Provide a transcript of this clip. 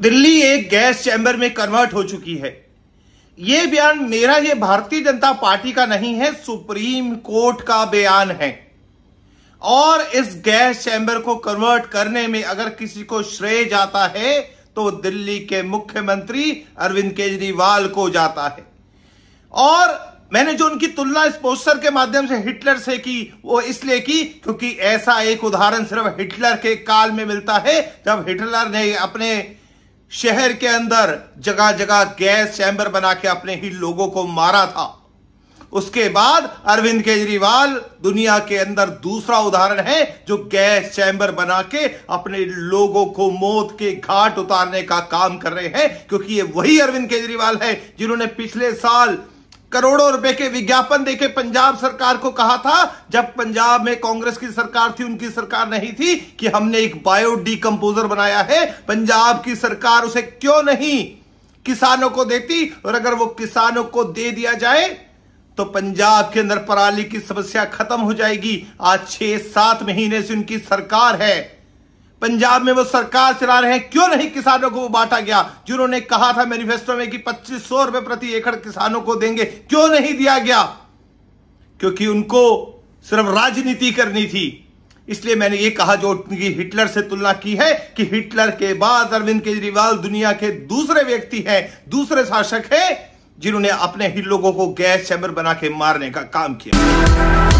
दिल्ली एक gas chamber में convert हो चुकी है यह बयान मेरा ये भारतीय जनता पार्टी का नहीं है सुप्रीम कोर्ट का बयान है और इस गैस चैम्बर को कन्वर्ट करने में अगर किसी को श्रेय जाता है तो दिल्ली के मुख्यमंत्री अरविंद केजरीवाल को जाता है और मैंने जो उनकी तुलना इस पोस्टर के माध्यम से हिटलर से की वो इसलिए की क्योंकि ऐसा एक उदाहरण सिर्फ हिटलर के काल में मिलता है जब हिटलर ने अपने शहर के अंदर जगह जगह गैस चैंबर बना के अपने ही लोगों को मारा था उसके बाद अरविंद केजरीवाल दुनिया के अंदर दूसरा उदाहरण है जो गैस चैंबर बना के अपने लोगों को मौत के घाट उतारने का काम कर रहे हैं क्योंकि ये वही अरविंद केजरीवाल है जिन्होंने पिछले साल करोड़ों रुपए के विज्ञापन देके पंजाब सरकार को कहा था जब पंजाब में कांग्रेस की सरकार थी उनकी सरकार नहीं थी कि हमने एक बायो डीकम्पोजर बनाया है पंजाब की सरकार उसे क्यों नहीं किसानों को देती और अगर वो किसानों को दे दिया जाए तो पंजाब के अंदर पराली की समस्या खत्म हो जाएगी आज छह सात महीने से उनकी सरकार है पंजाब में वो सरकार चला रहे हैं क्यों नहीं किसानों को बांटा गया जिन्होंने कहा था मैनिफेस्टो में कि पच्चीस सौ रुपए प्रति एकड़ किसानों को देंगे क्यों नहीं दिया गया क्योंकि उनको सिर्फ राजनीति करनी थी इसलिए मैंने ये कहा जो उनकी हिटलर से तुलना की है कि हिटलर के बाद अरविंद केजरीवाल दुनिया के दूसरे व्यक्ति हैं दूसरे शासक हैं जिन्होंने अपने ही लोगों को गैस चैम्बर बना के मारने का काम किया